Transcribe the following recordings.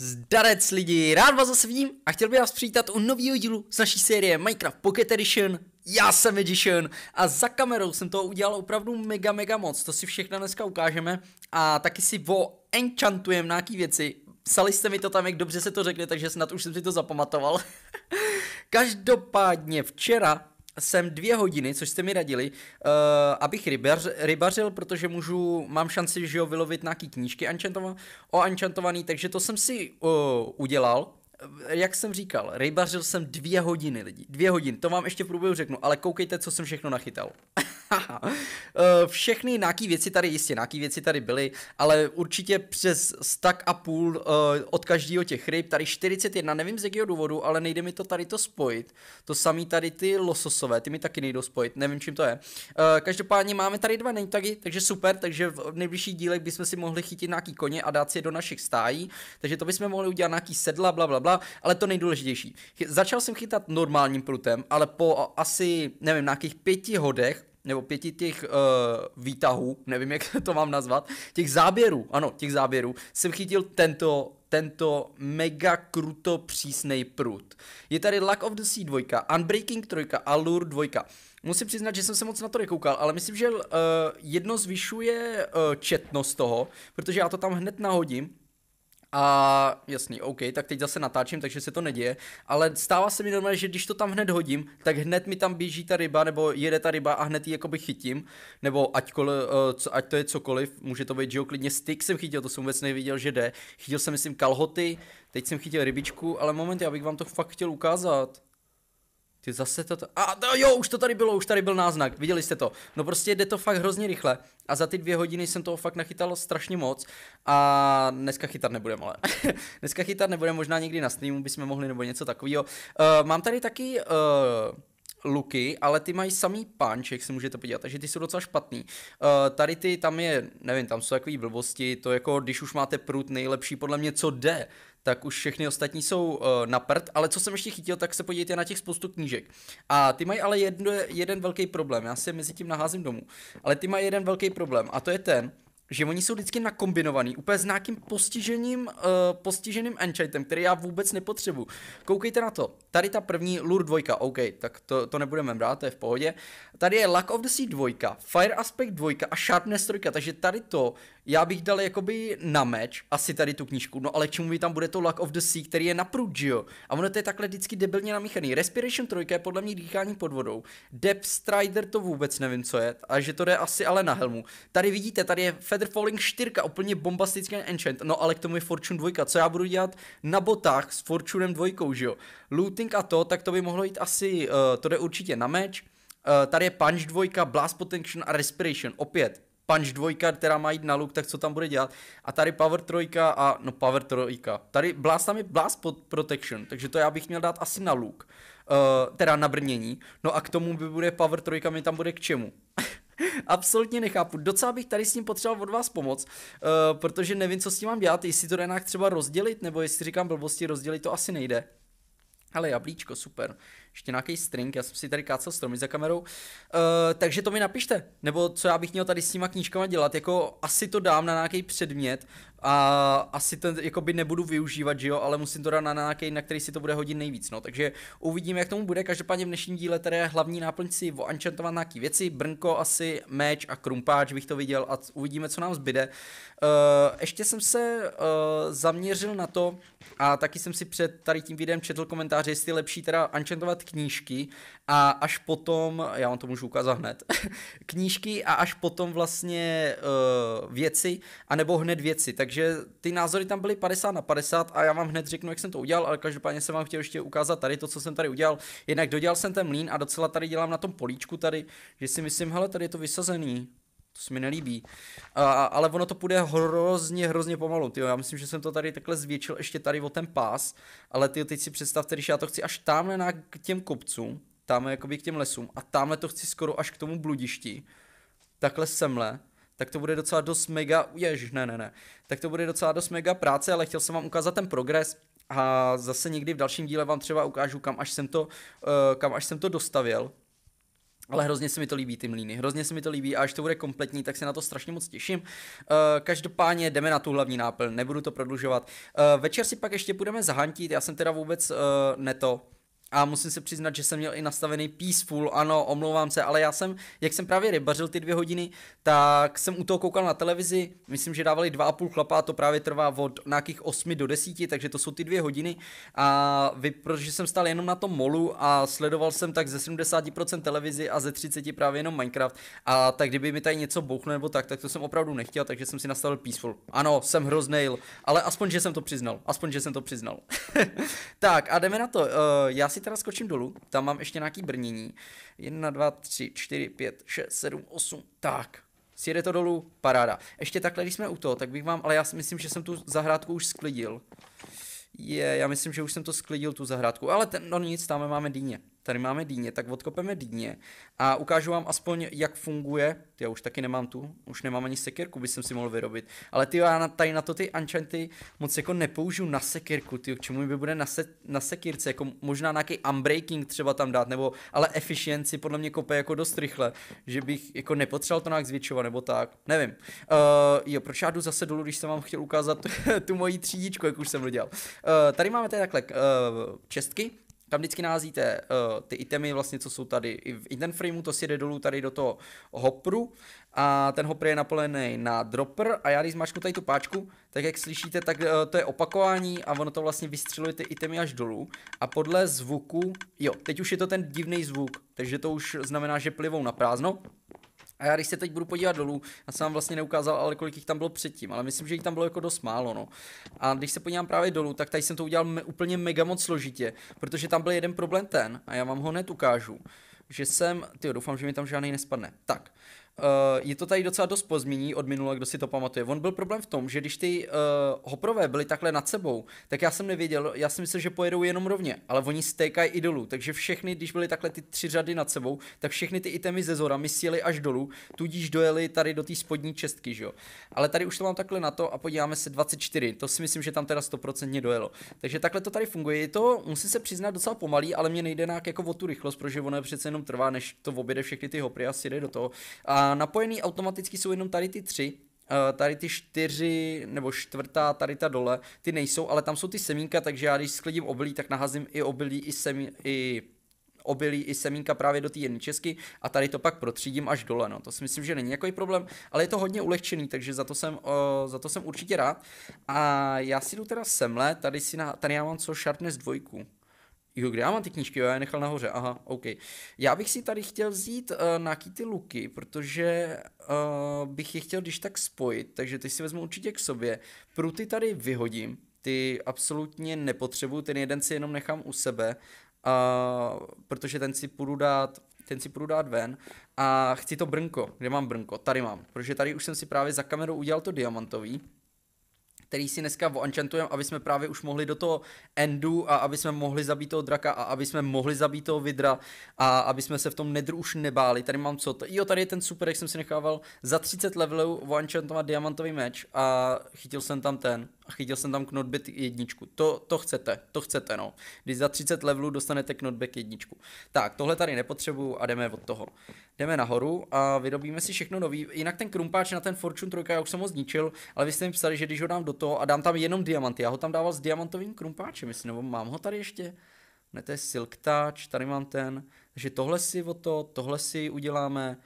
Zdarec lidi, rád vás zase vidím a chtěl bych vás přivítat u nového dílu z naší série Minecraft Pocket Edition. Já jsem Edition a za kamerou jsem toho udělal opravdu mega mega moc, to si všechno dneska ukážeme a taky si vo enchantujem nějaký věci. Psali jste mi to tam, jak dobře se to řekne, takže snad už jsem si to zapamatoval. Každopádně včera jsem dvě hodiny, což jste mi radili, uh, abych rybař, rybařil, protože můžu, mám šanci, že jo, vylovit nějaký knížky o ančantovaný, takže to jsem si uh, udělal jak jsem říkal, rybařil jsem dvě hodiny lidi, Dvě hodiny, to vám ještě v průběhu řeknu, ale koukejte, co jsem všechno nachytal. Eh, všechny nějaký věci tady, jistě nějaký věci tady byly, ale určitě přes stak a půl uh, od každého těch ryb, tady 41, nevím z jakého důvodu, ale nejde mi to tady to spojit. To samý tady ty lososové, ty mi taky nejdou spojit, nevím čím to je. Uh, každopádně máme tady dva nejtagy, takže super, takže v nejbližší dílek bychom si mohli chytit nějaký koně a dát si je do našich stájí, takže to bychom mohli udělat nějaký sedla, bla, bla, bla bla, ale to nejdůležitější. Začal jsem chytat normálním prutem, ale po asi, nevím, nějakých pěti hodech nebo pěti těch uh, výtahů, nevím, jak to mám nazvat, těch záběrů, ano, těch záběrů, jsem chytil tento tento mega kruto přísný prut. Je tady Luck of the Sea 2, Unbreaking 3 a Lure 2. Musím přiznat, že jsem se moc na to nekoukal, ale myslím, že uh, jedno zvyšuje uh, četnost toho, protože já to tam hned nahodím a jasný, OK, tak teď zase natáčím, takže se to neděje. Ale stává se mi normálně, že když to tam hned hodím, tak hned mi tam běží ta ryba, nebo jede ta ryba a hned ji jakoby chytím. Nebo aťkoliv, uh, ať to je cokoliv, může to být, že jo, klidně styk jsem chytil, to jsem vůbec neviděl, že jde. Chytil jsem, myslím, kalhoty, teď jsem chytil rybičku, ale moment, já bych vám to fakt chtěl ukázat. Ty zase to... A no jo, už to tady bylo, už tady byl náznak, viděli jste to. No prostě jde to fakt hrozně rychle a za ty dvě hodiny jsem toho fakt nachytal strašně moc a dneska chytat nebudeme, ale dneska chytat nebudeme možná někdy na streamu bychom mohli nebo něco takového. Uh, eh, mám tady taky... Uh, luky, ale ty mají samý punch, jak si můžete podívat, takže ty jsou docela špatný. Uh, tady ty, tam je, nevím, tam jsou takové blbosti, to jako, když už máte prut nejlepší podle mě, co jde, tak už všechny ostatní jsou uh, na prd, ale co jsem ještě chytil, tak se podívejte na těch spoustu knížek. A ty mají ale jedno, jeden velký problém, já se mezi tím naházím domů, ale ty mají jeden velký problém a to je ten, že oni jsou vždycky nakombinovaný, úplně s nějakým eh, postiženým, uh, postiženým enchantem, který já vůbec nepotřebuju. Koukejte na to, tady ta první Lure 2, OK, tak to, to nebudeme brát, to je v pohodě. Tady je Luck of the Sea 2, Fire Aspect 2 a Sharpness 3, takže tady to já bych dal jakoby na meč asi tady tu knížku, no ale k čemu by tam bude to Luck of the Sea, který je naprud, že jo? A ono to je takhle vždycky debilně namíchaný. Respiration 3 je podle mě dýchání pod vodou. Depth Strider to vůbec nevím, co je, a že to jde asi ale na helmu. Tady vidíte, tady je Feather Falling 4, úplně bombastický enchant, no ale k tomu je Fortune 2, co já budu dělat na botách s Fortune 2, že jo? Looting a to, tak to by mohlo jít asi, uh, to jde určitě na meč. Uh, tady je Punch 2, Blast Potential a Respiration, opět Punch 2, která má jít na luk, tak co tam bude dělat. A tady Power 3 a no Power 3. Tady Blast tam je Blast pod Protection, takže to já bych měl dát asi na luk. Uh, eh, teda na brnění. No a k tomu by bude Power 3, mi tam bude k čemu. Absolutně nechápu. Docela bych tady s ním potřeboval od vás pomoc, uh, protože nevím, co s tím mám dělat. Jestli to jde nějak třeba rozdělit, nebo jestli říkám blbosti, rozdělit to asi nejde. Ale jablíčko, super. Ještě nějaký string, já jsem si tady kácel stromy za kamerou. Uh, takže to mi napište, nebo co já bych měl tady s těma knížkama dělat, jako asi to dám na nějaký předmět, a asi ten jako by nebudu využívat, že jo, ale musím to dát na nějaký, na který si to bude hodit nejvíc, no, takže uvidím, jak tomu bude, každopádně v dnešním díle tady hlavní náplň si oanchantovat nějaký věci, brnko asi, meč a krumpáč bych to viděl a uvidíme, co nám zbyde. Uh, ještě jsem se uh, zaměřil na to a taky jsem si před tady tím videem četl komentáře, jestli je lepší teda ančantovat knížky a až potom, já vám to můžu ukázat hned, knížky a až potom vlastně uh, věci, anebo hned věci, tak takže ty názory tam byly 50 na 50 a já vám hned řeknu, jak jsem to udělal, ale každopádně jsem vám chtěl ještě ukázat tady to, co jsem tady udělal. Jednak dodělal jsem ten mlín a docela tady dělám na tom políčku tady, že si myslím, hele, tady je to vysazený, to se mi nelíbí. A, ale ono to půjde hrozně, hrozně pomalu. Tyjo. Já myslím, že jsem to tady takhle zvětšil ještě tady o ten pás. Ale ty teď si představte, když já to chci až tamhle na, k těm kopcům, tam jakoby k těm lesům a tamhle to chci skoro až k tomu bludišti, takhle semle, tak to bude docela dost mega, jež, ne, ne, ne, tak to bude docela dost mega práce, ale chtěl jsem vám ukázat ten progres a zase někdy v dalším díle vám třeba ukážu, kam až jsem to, uh, kam až jsem to dostavil. Ale hrozně se mi to líbí, ty mlíny, hrozně se mi to líbí a až to bude kompletní, tak se na to strašně moc těším. Uh, každopádně jdeme na tu hlavní náplň, nebudu to prodlužovat. Uh, večer si pak ještě půjdeme zahantit, já jsem teda vůbec uh, neto, a musím se přiznat, že jsem měl i nastavený peaceful, ano, omlouvám se, ale já jsem, jak jsem právě rybařil ty dvě hodiny, tak jsem u toho koukal na televizi, myslím, že dávali dva a půl chlapa a to právě trvá od nějakých 8 do 10, takže to jsou ty dvě hodiny a vy, protože jsem stál jenom na tom molu a sledoval jsem tak ze 70% televizi a ze 30% právě jenom Minecraft a tak kdyby mi tady něco bouchlo nebo tak, tak to jsem opravdu nechtěl, takže jsem si nastavil peaceful. Ano, jsem hrozný, ale aspoň, že jsem to přiznal, aspoň, že jsem to přiznal. tak a jdeme na to, uh, já si si teda skočím dolů, tam mám ještě nějaký brnění. 1, 2, 3, 4, 5, 6, 7, 8, tak. Sjede to dolů, paráda. Ještě takhle, když jsme u toho, tak bych vám, ale já si myslím, že jsem tu zahrádku už sklidil. Je, já myslím, že už jsem to sklidil, tu zahrádku, ale ten, no nic, tam máme dýně tady máme dýně, tak odkopeme dýně a ukážu vám aspoň, jak funguje, ty já už taky nemám tu, už nemám ani sekirku, by jsem si mohl vyrobit, ale ty já na, tady na to ty enchanty moc jako nepoužiju na sekirku, ty k čemu by bude na, se, na sekirce, jako možná nějaký unbreaking třeba tam dát, nebo ale efficiency podle mě kope jako dost rychle, že bych jako nepotřeboval to nějak zvětšovat, nebo tak, nevím. Uh, jo, proč já jdu zase dolů, když jsem vám chtěl ukázat tu moji třídičku, jak už jsem udělal. Uh, eh, tady máme tady takhle uh, čestky, tam vždycky nalazíte uh, eh, ty itemy, vlastně, co jsou tady i v item frameu, to si jde dolů tady do toho hopru a ten hopr je napolený na dropper a já když zmačknu tady tu páčku, tak jak slyšíte, tak uh, to je opakování a ono to vlastně vystřeluje ty itemy až dolů a podle zvuku, jo, teď už je to ten divný zvuk, takže to už znamená, že plivou na prázdno a já když se teď budu podívat dolů, já jsem vám vlastně neukázal, ale kolik jich tam bylo předtím, ale myslím, že jich tam bylo jako dost málo, no. A když se podívám právě dolů, tak tady jsem to udělal me, úplně mega moc složitě, protože tam byl jeden problém ten, a já vám ho hned ukážu, že jsem, ty doufám, že mi tam žádný nespadne. Tak, Eh, je to tady docela dost pozmění od minula, kdo si to pamatuje. On byl problém v tom, že když ty uh, hoprové byly takhle nad sebou, tak já jsem nevěděl, já jsem myslel, že pojedou jenom rovně, ale oni stékají i dolů, takže všechny, když byly takhle ty tři řady nad sebou, tak všechny ty itemy ze zora mi sjeli až dolů, tudíž dojeli tady do té spodní čestky, že jo. Ale tady už to mám takhle na to a podíváme se 24, to si myslím, že tam teda 100% dojelo. Takže takhle to tady funguje, je to, musím se přiznat, docela pomalý, ale mě nejde nějak jako o tu rychlost, protože ono je přece jenom trvá, než to objede všechny ty hopry a jde do toho. A napojený automaticky jsou jenom tady ty tři, eh, tady ty čtyři nebo čtvrtá, tady ta dole, ty nejsou, ale tam jsou ty semínka, takže já když sklidím obilí, tak nahazím i obilí, i semí, i obilí i semínka právě do té česky a tady to pak protřídím až dole. No. To si myslím, že není nějaký problém, ale je to hodně ulehčený, takže za to jsem, uh, za to jsem určitě rád. A já si jdu teda semle, tady, si na, tady já mám co Sharpness dvojku. Jo, kde já mám ty knížky, jo, já je nechal nahoře, aha, OK. Já bych si tady chtěl vzít uh, eh, nějaký ty luky, protože uh, bych je chtěl když tak spojit, takže ty si vezmu určitě k sobě. Pruty tady vyhodím, ty absolutně nepotřebuju, ten jeden si jenom nechám u sebe, uh, protože ten si půjdu dát ten si půjdu dát ven a chci to brnko, kde mám brnko, tady mám, protože tady už jsem si právě za kamerou udělal to diamantový, který si dneska enchantujeme, aby jsme právě už mohli do toho endu a aby jsme mohli zabít toho draka a aby jsme mohli zabít toho vidra a aby jsme se v tom nedru už nebáli. Tady mám co? Jo, tady je ten super, jak jsem si nechával za 30 levelů enchantovat diamantový meč a chytil jsem tam ten a chytil jsem tam knockback jedničku. To, to chcete, to chcete, no. Když za 30 levelů dostanete knockback jedničku. Tak, tohle tady nepotřebuju a jdeme od toho. Jdeme nahoru a vyrobíme si všechno nový. Jinak ten krumpáč na ten Fortune 3, já už jsem ho zničil, ale vy jste mi psali, že když ho dám do toho a dám tam jenom diamanty, já ho tam dával s diamantovým krumpáčem, jestli nebo mám ho tady ještě? Ne, to je silk touch, tady mám ten. Takže tohle si o to, tohle si uděláme.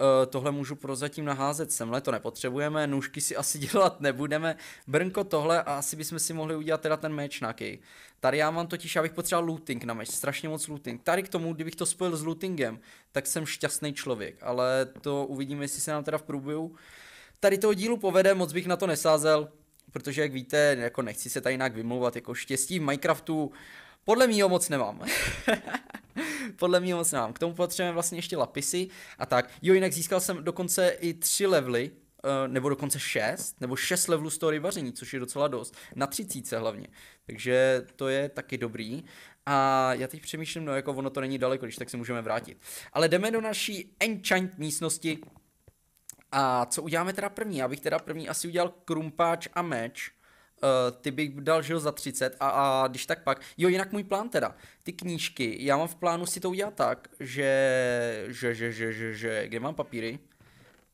Uh, tohle můžu prozatím naházet semhle, to nepotřebujeme, nůžky si asi dělat nebudeme, brnko tohle a asi bychom si mohli udělat teda ten meč nějaký. Tady já mám totiž, abych bych potřeboval looting na meč, strašně moc looting. Tady k tomu, kdybych to spojil s lootingem, tak jsem šťastný člověk, ale to uvidíme, jestli se nám teda v průběhu tady toho dílu povede, moc bych na to nesázel, protože jak víte, jako nechci se tady nějak vymlouvat, jako štěstí v Minecraftu podle mýho moc nemám. podle mě moc nám. K tomu potřebujeme vlastně ještě lapisy a tak. Jo, jinak získal jsem dokonce i tři levely, eh, nebo dokonce 6, nebo 6 levelů z toho rybaření, což je docela dost, na 30 hlavně. Takže to je taky dobrý. A já teď přemýšlím, no jako ono to není daleko, když tak se můžeme vrátit. Ale jdeme do naší enchant místnosti. A co uděláme teda první? Já bych teda první asi udělal krumpáč a meč. Uh, ty bych dal, žil za 30 a, a když tak pak. Jo, jinak můj plán teda. Ty knížky, já mám v plánu si to udělat tak, že, že, že, že, že, že, kde mám papíry?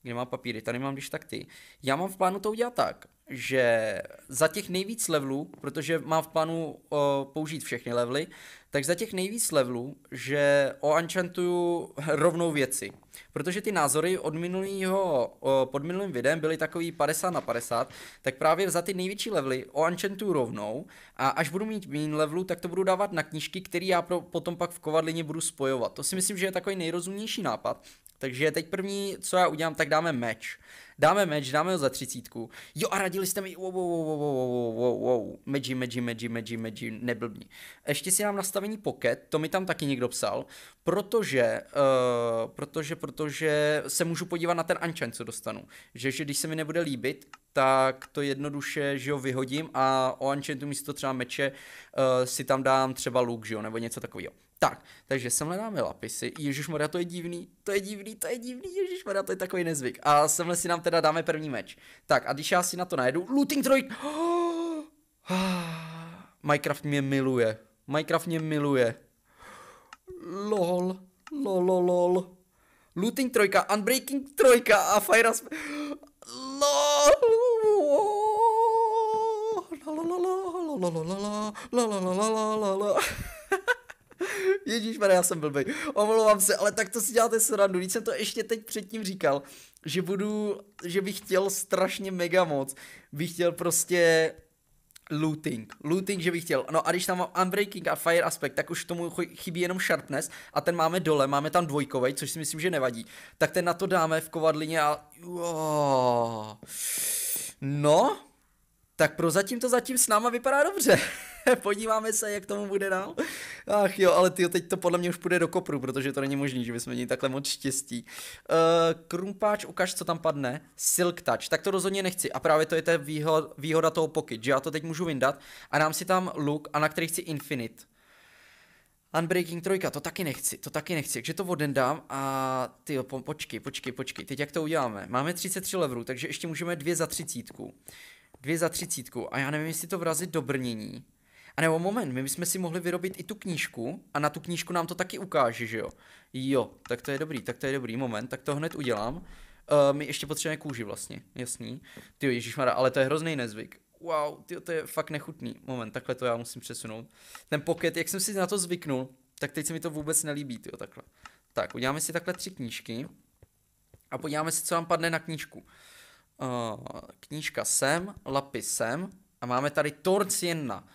Kde mám papíry? Tady mám když tak ty. Já mám v plánu to udělat tak, že za těch nejvíc levelů, protože mám v plánu uh, použít všechny levely, tak za těch nejvíc levelů, že oanchantuju rovnou věci. Protože ty názory od minulýho, uh, pod minulým videem byly takový 50 na 50, tak právě za ty největší levely oanchantuju rovnou a až budu mít mín levelů, tak to budu dávat na knížky, které já pro, potom pak v kovadlině budu spojovat. To si myslím, že je takový nejrozumnější nápad, takže teď první, co já udělám, tak dáme meč. Dáme meč, dáme ho za třicítku. Jo a radili jste mi, wow, wow, wow, wow, wow, wow, wow, meči, meči, meči, meči, meči, neblbni. Ještě si dám nastavení pocket, to mi tam taky někdo psal, protože, uh, protože, protože se můžu podívat na ten ančan, co dostanu. Že, že když se mi nebude líbit, tak to jednoduše, že ho vyhodím a o Ancientu místo třeba meče uh, si tam dám třeba luk, že jo, nebo něco takového. Tak, takže sem dáme lapisy. Ježíš Maria, to je divný, to je divný, to je divný, Ježíš Maria, to je takový nezvyk. A semhle si nám teda dáme první meč. Tak, a když já si na to najedu, looting troj. Oh, Minecraft mě miluje. Minecraft mě miluje. Lol, lol, lol, lol. Looting trojka, Unbreaking trojka a Fire Asp... LOL. Ježíš, já jsem blbý. Omlouvám se, ale tak to si děláte srandu. Víc jsem to ještě teď předtím říkal, že budu, že bych chtěl strašně mega moc. Bych chtěl prostě looting. Looting, že bych chtěl. No a když tam mám unbreaking a fire aspect, tak už tomu chybí jenom sharpness a ten máme dole, máme tam dvojkovej, což si myslím, že nevadí. Tak ten na to dáme v kovadlině a... No, tak prozatím to zatím s náma vypadá dobře. Podíváme se, jak tomu bude dál. Ach jo, ale ty teď to podle mě už půjde do kopru, protože to není možné, že bychom měli takhle moc štěstí. Uh, krumpáč, ukaž, co tam padne. Silk touch, tak to rozhodně nechci. A právě to je ta výhoda, výhoda toho pocket, že já to teď můžu vyndat a dám si tam look, a na který chci infinite. Unbreaking 3, to taky nechci, to taky nechci, takže to odendám a ty po, počkej, počkej, počkej, teď jak to uděláme? Máme 33 levrů, takže ještě můžeme dvě za třicítku dvě za třicítku a já nevím, jestli to vrazit do brnění. A nebo moment, my bychom si mohli vyrobit i tu knížku a na tu knížku nám to taky ukáže, že jo? Jo, tak to je dobrý, tak to je dobrý, moment, tak to hned udělám. Uh, my ještě potřebujeme kůži vlastně, jasný. Ty ježišmarja, ale to je hrozný nezvyk. Wow, tyjo, to je fakt nechutný. Moment, takhle to já musím přesunout. Ten pocket, jak jsem si na to zvyknul, tak teď se mi to vůbec nelíbí, jo, takhle. Tak, uděláme si takhle tři knížky a podíváme si, co nám padne na knížku. Eh, knížka sem, lapy sem a máme tady Torc jedna.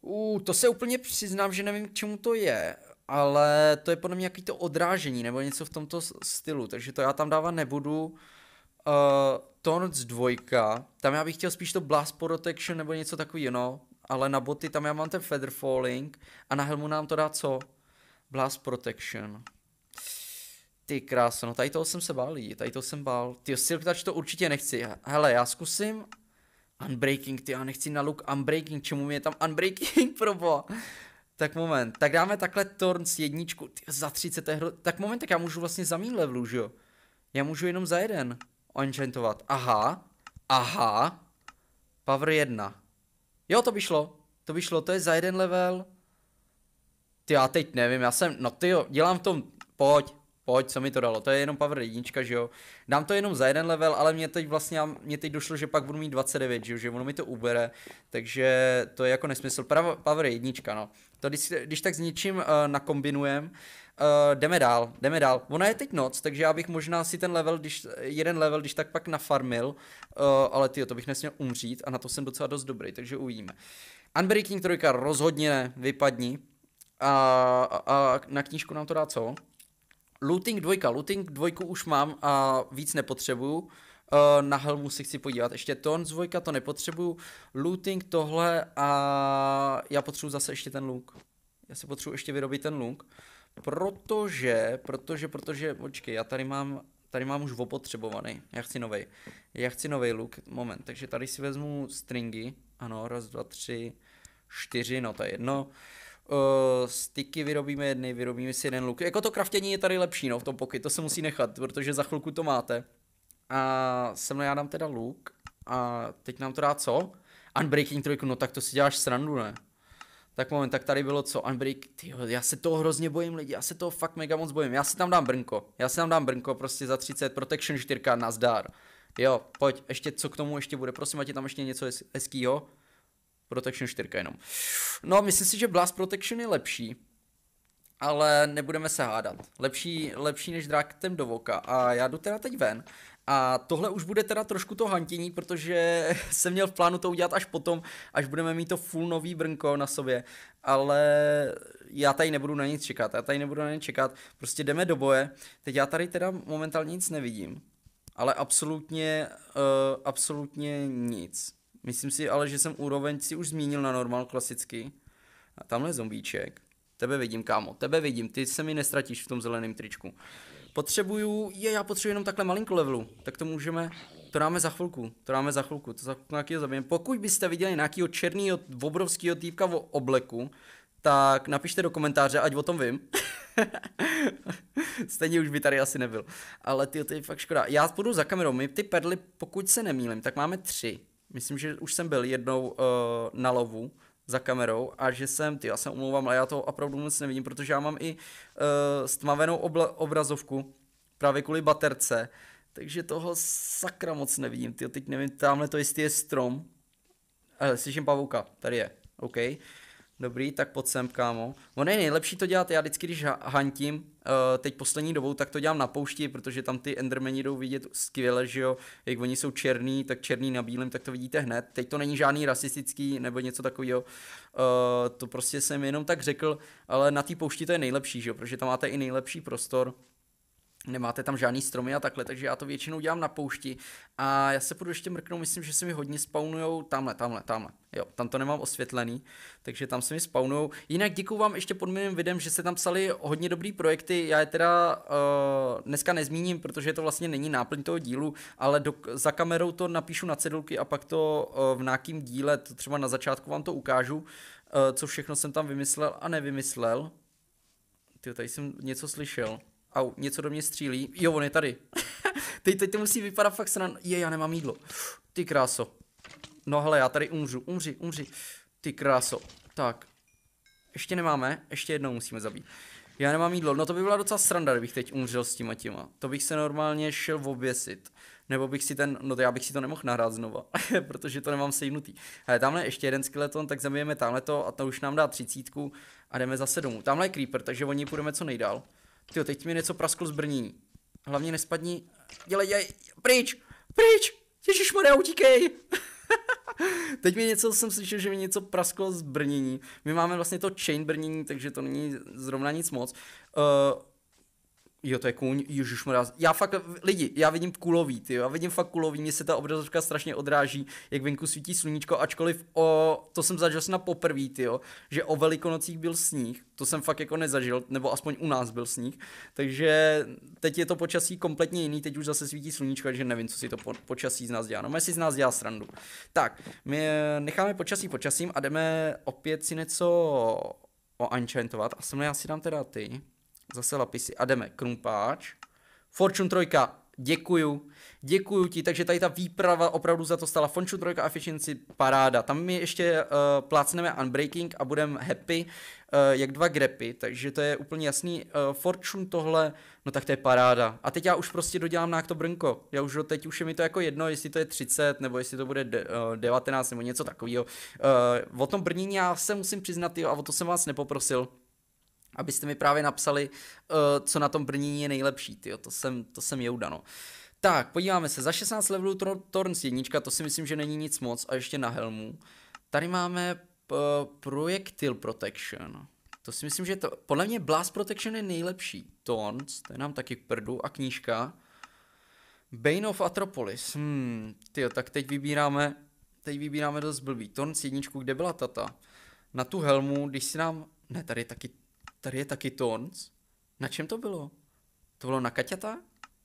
Uh, to se úplně přiznám, že nevím, k čemu to je, ale to je podle mě jaký to odrážení nebo něco v tomto stylu, takže to já tam dávat nebudu. Uh, torc dvojka, tam já bych chtěl spíš to Blast Protection nebo něco takový no, ale na boty tam já mám ten Feather Falling a na helmu nám to dá co? Blast Protection. Ty krásno, no tady toho jsem se bál lidi, tady toho jsem bál. Ty Silk Touch to určitě nechci. Hele, já zkusím Unbreaking, ty já nechci na look Unbreaking, čemu mi je tam Unbreaking, proboha. Tak moment, tak dáme takhle s jedničku, ty, za 30, to je hro... tak moment, tak já můžu vlastně za mín levelu, že jo? Já můžu jenom za jeden enchantovat, aha, aha, power 1. Jo, to by šlo, to by šlo, to je za jeden level. Ty já teď nevím, já jsem, no ty jo, dělám v tom, pojď, Pojď, co mi to dalo, to je jenom power jednička, že jo. Dám to jenom za jeden level, ale mě teď vlastně, mě teď došlo, že pak budu mít 29, že jo, že ono mi to ubere, takže to je jako nesmysl. Pravo, power jednička, no. To když, když tak s ničím uh, eh, nakombinujem, uh, jdeme dál, jdeme dál. Ona je teď noc, takže já bych možná si ten level, když, jeden level, když tak pak nafarmil, uh, ale ty, to bych nesměl umřít a na to jsem docela dost dobrý, takže uvidíme. Unbreaking 3 rozhodně ne, vypadni. A, a, a na knížku nám to dá co? Looting dvojka, looting dvojku už mám a víc nepotřebuju. Uh, na helmu si chci podívat. Ještě ton zvojka, to nepotřebuju. Looting tohle a já potřebuji zase ještě ten luk. Já si potřebuji ještě vyrobit ten luk. Protože, protože, protože, počkej, já tady mám, tady mám už opotřebovaný. Já chci novej. Já chci novej luk, moment. Takže tady si vezmu stringy. Ano, raz, dva, tři, čtyři, no to je jedno. Uh, styky vyrobíme jedny, vyrobíme si jeden luk. Jako to kraftění je tady lepší, no, v tom poky, to se musí nechat, protože za chvilku to máte. A se mnou já dám teda luk a teď nám to dá co? Unbreaking trojku, no tak to si děláš srandu, ne? Tak moment, tak tady bylo co? Unbreak, tyjo, já se toho hrozně bojím lidi, já se toho fakt mega moc bojím, já si tam dám brnko, já si tam dám brnko prostě za 30, protection 4, nazdar. Jo, pojď, ještě co k tomu ještě bude, prosím, ať je tam ještě něco hez hezkýho. Protection 4 jenom. No, myslím si, že Blast Protection je lepší, ale nebudeme se hádat. Lepší, lepší než draktem do voka. A já jdu teda teď ven. A tohle už bude teda trošku to hantění, protože jsem měl v plánu to udělat až potom, až budeme mít to full nový brnko na sobě. Ale já tady nebudu na nic čekat, já tady nebudu na nic čekat. Prostě jdeme do boje. Teď já tady teda momentálně nic nevidím. Ale absolutně, uh, absolutně nic. Myslím si ale, že jsem úroveň si už zmínil na normal klasicky. A tamhle zombíček. Tebe vidím, kámo, tebe vidím, ty se mi nestratíš v tom zeleném tričku. Potřebuju, je, já potřebuji jenom takhle malinko levelu, tak to můžeme, to dáme za chvilku, to dáme za chvilku, to za nějakého zabijeme. Pokud byste viděli nějakého černého, obrovského týpka v obleku, tak napište do komentáře, ať o tom vím. Stejně už by tady asi nebyl. Ale ty, to je fakt škoda. Já půjdu za kamerou, my ty perly, pokud se nemýlim, tak máme tři myslím, že už jsem byl jednou uh, na lovu za kamerou a že jsem, ty já se omlouvám, ale já to opravdu moc nevidím, protože já mám i uh, stmavenou obla- obrazovku právě kvůli baterce, takže toho sakra moc nevidím, ty teď nevím, tamhle to jestli je strom, ale slyším pavouka, tady je, OK. Dobrý, tak pod sem, kámo. Ono je nejlepší to dělat, já vždycky, když hantím, uh, teď poslední dobou, tak to dělám na poušti, protože tam ty endermeni jdou vidět skvěle, že jo, jak oni jsou černý, tak černý na bílém, tak to vidíte hned. Teď to není žádný rasistický nebo něco takového, uh, eh, to prostě jsem jenom tak řekl, ale na té poušti to je nejlepší, že jo, protože tam máte i nejlepší prostor nemáte tam žádný stromy a takhle, takže já to většinou dělám na poušti a já se půjdu ještě mrknout, myslím, že se mi hodně spawnujou tamhle, tamhle, tamhle, jo, tam to nemám osvětlený, takže tam se mi spawnujou. Jinak děkuju vám ještě pod mým videem, že se tam psali hodně dobrý projekty, já je teda uh, dneska nezmíním, protože to vlastně není náplň toho dílu, ale do, za kamerou to napíšu na cedulky a pak to uh, v nějakým díle, to třeba na začátku vám to ukážu, uh, co všechno jsem tam vymyslel a nevymyslel. Ty, tady jsem něco slyšel. Au, něco do mě střílí. Jo, on je tady. teď, teď to musí vypadat fakt snad. Je, já nemám jídlo. Ty kráso. No hele, já tady umřu, umři, umři. Ty kráso. Tak. Ještě nemáme, ještě jednou musíme zabít. Já nemám jídlo. No to by byla docela sranda, kdybych teď umřel s těma těma. To bych se normálně šel oběsit. Nebo bych si ten, no to já bych si to nemohl nahrát znova, protože to nemám sejnutý. Hele, tamhle ještě jeden skeleton, tak zabijeme tamhle to a to už nám dá třicítku a jdeme zase domů. Tamhle je creeper, takže o ní půjdeme co nejdál. Ty, teď mi něco prasklo z brnění. Hlavně nespadni. Dělej, dělej, pryč, pryč, mu neutíkej. Teď mi něco, jsem slyšel, že mi něco prasklo z brnění. My máme vlastně to chain brnění, takže to není zrovna nic moc. Uh, Jo, to je kůň, Ježíš mraz. Já fakt, lidi, já vidím kulový, ty, já vidím fakt kulový, mě se ta obrazovka strašně odráží, jak venku svítí sluníčko, ačkoliv o, to jsem zažil na poprvý, ty, že o velikonocích byl sníh, to jsem fakt jako nezažil, nebo aspoň u nás byl sníh, takže teď je to počasí kompletně jiný, teď už zase svítí sluníčko, takže nevím, co si to po, počasí z nás dělá, no si z nás dělá srandu. Tak, my necháme počasí počasím a jdeme opět si něco oančentovat a jsem já si dám teda ty. Zase lapisy. A jdeme. Krumpáč. Fortune 3. Děkuju. Děkuju ti. Takže tady ta výprava opravdu za to stala. Fortune 3 Efficiency paráda. Tam my ještě uh, plácneme Unbreaking a budeme happy uh, jak dva grepy. Takže to je úplně jasný. Uh, Fortune tohle, no tak to je paráda. A teď já už prostě dodělám na to brnko. Já už teď už je mi to jako jedno, jestli to je 30 nebo jestli to bude de, uh, 19 nebo něco takového. Uh, o tom brnění já se musím přiznat, jo, a o to jsem vás nepoprosil abyste mi právě napsali, eh, co na tom brnění je nejlepší, tyjo, to jsem, to jsem joudano. Tak, podíváme se, za 16 levelů Torns jednička, to si myslím, že není nic moc a ještě na helmu. Tady máme eh, Projectile Protection. To si myslím, že to, podle mě Blast Protection je nejlepší. Tons, to je nám taky k prdu a knížka. Bane of Atropolis, hmm, tyjo, tak teď vybíráme, teď vybíráme dost blbý. Tons jedničku, kde byla tata? Na tu helmu, když si nám, ne, tady je taky tady je taky Tons. Na čem to bylo? To bylo na kaťata?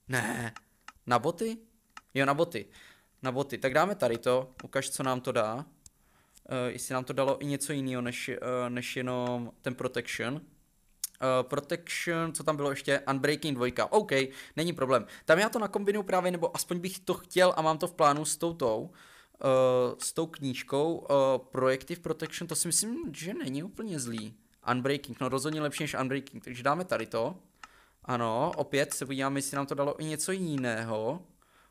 Ne. Na boty? Jo, na boty. Na boty. Tak dáme tady to. Ukaž, co nám to dá. Uh, jestli nám to dalo i něco jiného, než, uh, než jenom ten Protection. Uh, protection, co tam bylo ještě? Unbreaking 2, OK, není problém. Tam já to nakombinuju právě, nebo aspoň bych to chtěl a mám to v plánu s toutou, uh, s tou knížkou uh, Projective Protection, to si myslím, že není úplně zlý. Unbreaking, no rozhodně lepší než Unbreaking, takže dáme tady to. Ano, opět se podíváme, jestli nám to dalo i něco jiného.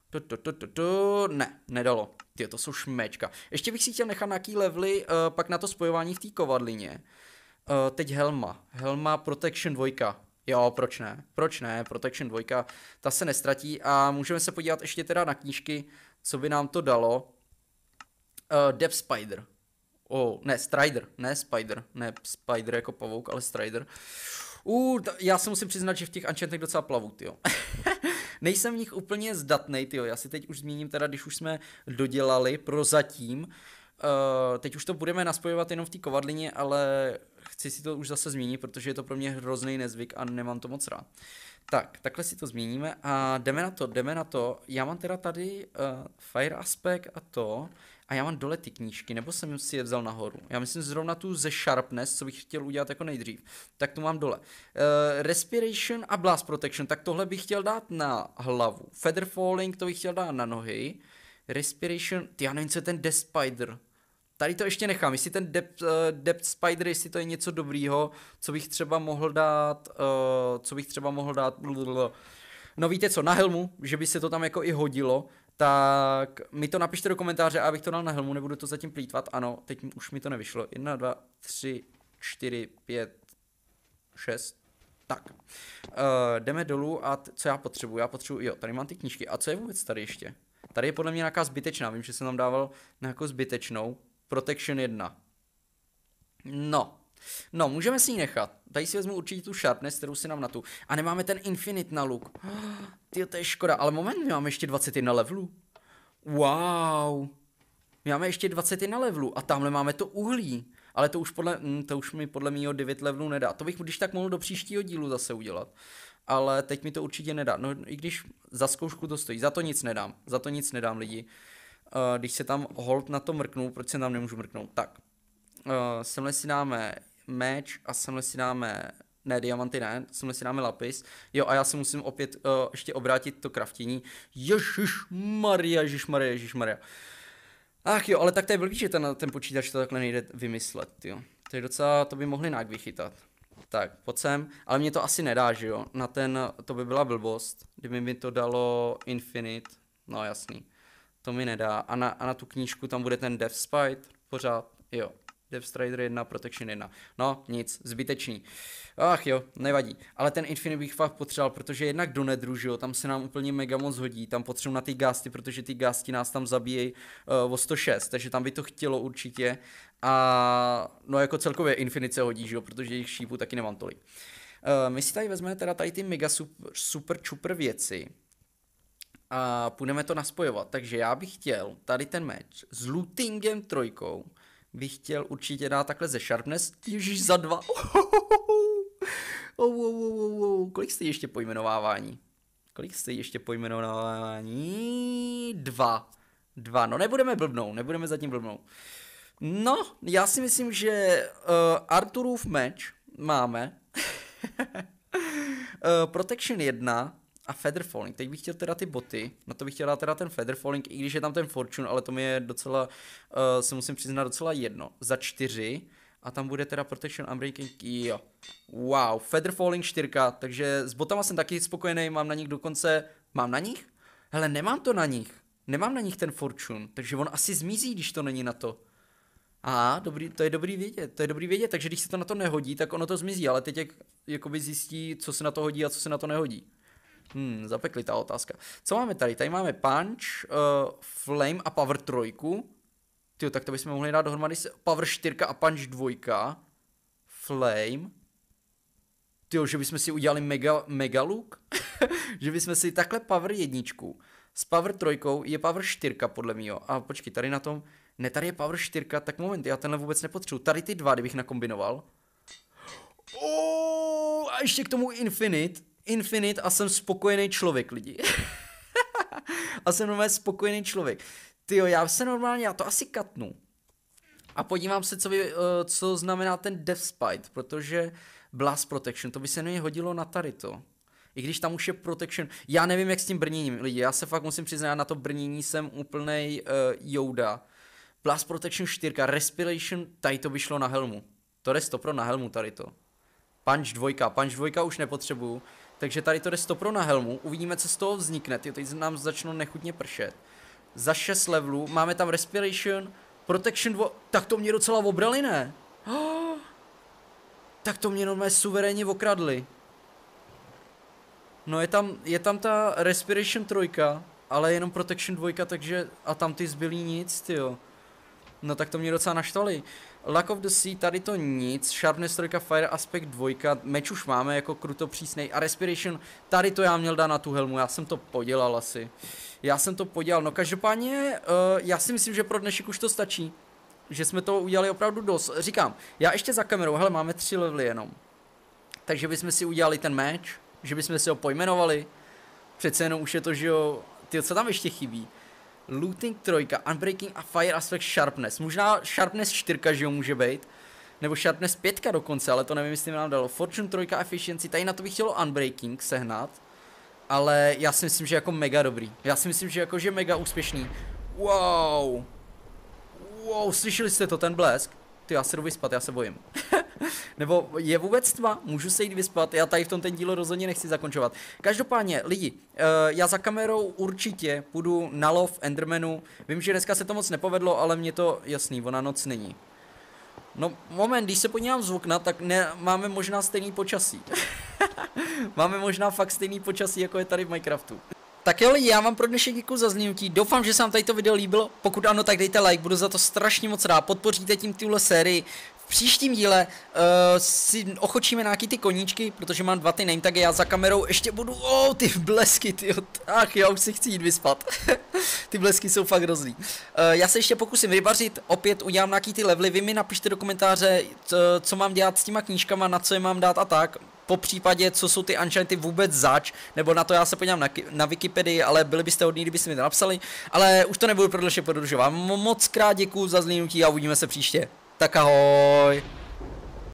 Tu, tu, tu, tu, tu. Ne, nedalo. Ty to jsou šmečka. Ještě bych si chtěl nechat na levely, uh, pak na to spojování v té kovadlině. Uh, teď helma. Helma Protection 2. Jo, proč ne? Proč ne? Protection 2, ta se nestratí a můžeme se podívat ještě teda na knížky, co by nám to dalo. Uh, eh, Dev Spider. Oh, ne, Strider, ne Spider, ne Spider jako pavouk, ale Strider. Uh, já se musím přiznat, že v těch Enchantech docela plavu, jo. Nejsem v nich úplně zdatný, jo. Já si teď už zmíním teda, když už jsme dodělali prozatím, zatím. Uh, eh, teď už to budeme naspojovat jenom v té kovadlině, ale chci si to už zase zmínit, protože je to pro mě hrozný nezvyk a nemám to moc rád. Tak, takhle si to zmíníme a jdeme na to, jdeme na to. Já mám teda tady uh, Fire Aspect a to a já mám dole ty knížky, nebo jsem si je vzal nahoru. Já myslím zrovna tu ze Sharpness, co bych chtěl udělat jako nejdřív, tak tu mám dole. Uh, respiration a Blast Protection, tak tohle bych chtěl dát na hlavu. Feather Falling to bych chtěl dát na nohy. Respiration, ty já nevím, co je ten Death Spider. Tady to ještě nechám, jestli ten Depth, uh, eh, depth Spider, jestli to je něco dobrýho, co bych třeba mohl dát, uh, co bych třeba mohl dát, blblbl. No víte co, na helmu, že by se to tam jako i hodilo, tak mi to napište do komentáře a abych to dal na helmu, nebudu to zatím plítvat. Ano, teď už mi to nevyšlo. 1, 2, 3, 4, 5, 6. Tak, uh, jdeme dolů a co já potřebuji? Já potřebuji, jo, tady mám ty knížky. A co je vůbec tady ještě? Tady je podle mě nějaká zbytečná, vím, že jsem tam dával nějakou zbytečnou. Protection 1. No, No, můžeme si ji nechat. Tady si vezmu určitě tu sharpness, kterou si nám na tu. A nemáme ten infinite na luk. Ty to je škoda, ale moment, my máme ještě 21 levelů. Wow. My máme ještě 21 levelů a tamhle máme to uhlí. Ale to už, podle, hm, to už mi podle mého 9 levelů nedá. To bych když tak mohl do příštího dílu zase udělat. Ale teď mi to určitě nedá. No i když za zkoušku to stojí. Za to nic nedám. Za to nic nedám lidi. Uh, když se tam hold na to mrknu, proč se tam nemůžu mrknout? Tak, uh, semhle si dáme meč a semhle si dáme, ne, diamanty ne, semhle si dáme lapis. Jo, a já se musím opět uh, ještě obrátit to kraftění. Ježíš Maria, Ježíš Maria, Ježíš Maria. Ach jo, ale tak to je blbý, že ten, ten počítač to takhle nejde vymyslet, jo. To je docela, to by mohli nějak vychytat. Tak, pojď sem, ale mě to asi nedá, že jo, na ten, to by byla blbost, kdyby mi to dalo Infinite, no jasný, to mi nedá. A na, a na tu knížku tam bude ten Death Spite pořád, jo, Death Strider 1, Protection 1. No, nic, zbytečný. Ach jo, nevadí. Ale ten Infinity bych fakt potřeboval, protože jednak do nedru, že jo, tam se nám úplně mega moc hodí, tam potřebuji na ty gásty, protože ty gásty nás tam zabíjejí uh, o 106, takže tam by to chtělo určitě. A no jako celkově Infinity se hodí, že jo, protože jejich šípů taky nemám tolik. Uh, my si tady vezmeme teda tady ty mega super, super čupr věci a půjdeme to naspojovat. Takže já bych chtěl tady ten meč s lootingem trojkou, bych chtěl určitě dát takhle ze sharpness. Ježíš za dva. Oh, oh, oh, oh, oh, Kolik jste ještě pojmenovávání? Kolik jste ještě pojmenovávání? Dva. Dva. No nebudeme blbnou, nebudeme zatím blbnou. No, já si myslím, že uh, Arturův meč máme. uh, Protection 1, a Feather Falling. Teď bych chtěl teda ty boty, na to bych chtěl dát teda ten Feather Falling, i když je tam ten Fortune, ale to mi je docela, uh, se musím přiznat, docela jedno. Za čtyři a tam bude teda Protection Unbreaking, jo. Wow, Feather Falling čtyřka, takže s botama jsem taky spokojený, mám na nich dokonce, mám na nich? Hele, nemám to na nich, nemám na nich ten Fortune, takže on asi zmizí, když to není na to. A dobrý, to je dobrý vědět, to je dobrý vědět, takže když se to na to nehodí, tak ono to zmizí, ale teď jak, jakoby zjistí, co se na to hodí a co se na to nehodí. Hmm, zapekli ta otázka. Co máme tady? Tady máme Punch, uh, Flame a Power 3. Tyjo, tak to bychom mohli dát dohromady s Power 4 a Punch 2. Flame. Tyjo, že bychom si udělali mega, mega look? že bychom si takhle Power 1. S Power 3 je Power 4 podle mýho. A počkej, tady na tom... Ne, tady je Power 4, tak moment, já tenhle vůbec nepotřebuji. Tady ty dva, kdybych nakombinoval. Oh, a ještě k tomu Infinite Infinite a jsem spokojený člověk, lidi. a jsem normálně spokojený člověk. Ty jo, já se normálně, já to asi katnu. A podívám se, co, by, eh, co znamená ten Death Spite, protože Blast Protection, to by se nejhodilo hodilo na tady to. I když tam už je protection, já nevím jak s tím brněním lidi, já se fakt musím přiznat, na to brnění jsem úplnej uh, eh, Yoda. Blast Protection 4, Respiration, tady to by šlo na helmu. To je stopro na helmu tady to. Punch 2, punch 2 už nepotřebuju. Takže tady to jde stopro na helmu, uvidíme, co z toho vznikne, ty teď nám začnou nechutně pršet. Za 6 levelů, máme tam Respiration, Protection dvo... tak to mě docela obrali, ne? Oh, tak to mě normálně suverénně okradli. No je tam, je tam ta Respiration trojka, ale jenom Protection dvojka, takže a tam ty zbylí nic, ty jo. No tak to mě docela naštvali. Luck of the Sea, tady to nic, Sharpness 3, Fire Aspect 2, meč už máme jako kruto přísnej a Respiration, tady to já měl dát na tu helmu, já jsem to podělal asi. Já jsem to podělal, no každopádně, uh, já si myslím, že pro dnešek už to stačí, že jsme to udělali opravdu dost. Říkám, já ještě za kamerou, hele, máme tři levely jenom. Takže bychom si udělali ten meč, že bychom si ho pojmenovali, přece jenom už je to, že jo, ty, co tam ještě chybí? Looting 3, Unbreaking a Fire Aspect Sharpness. Možná Sharpness 4, že jo, může být. Nebo Sharpness 5 dokonce, ale to nevím, jestli mi nám dalo. Fortune 3, Efficiency, tady na to bych chtělo Unbreaking sehnat. Ale já si myslím, že jako mega dobrý. Já si myslím, že jako že mega úspěšný. Wow. Wow, slyšeli jste to, ten blesk? Ty, já se jdu vyspat, já se bojím. Nebo je vůbec tma? Můžu se jít vyspat? Já tady v tom ten dílo rozhodně nechci zakončovat. Každopádně, lidi, eh, já za kamerou určitě půjdu na lov Endermanu. Vím, že dneska se to moc nepovedlo, ale mě to jasný, ona noc není. No moment, když se podívám z okna, tak ne, máme možná stejný počasí. máme možná fakt stejný počasí, jako je tady v Minecraftu. Tak jo lidi, já vám pro dnešek děkuji za zhlídnutí, doufám, že se vám tady to video líbilo, pokud ano, tak dejte like, budu za to strašně moc rád, podpoříte tím tuhle sérii, v příštím díle uh, si ochočíme nějaký ty koníčky, protože mám dva ty name tagy, já za kamerou ještě budu, o, oh, ty blesky, ty, ach, já už si chci jít vyspat. ty blesky jsou fakt hrozný. Uh, já se ještě pokusím vybařit, opět udělám nějaký ty levely, vy mi napište do komentáře, co mám dělat s těma knížkama, na co je mám dát a tak po případě, co jsou ty Uncharted vůbec zač, nebo na to já se podívám na, na Wikipedii, ale byli byste hodní, kdybyste mi to napsali, ale už to nebudu prodlužovat. Moc krát děkuji za zlínutí a uvidíme se příště. Takahoi!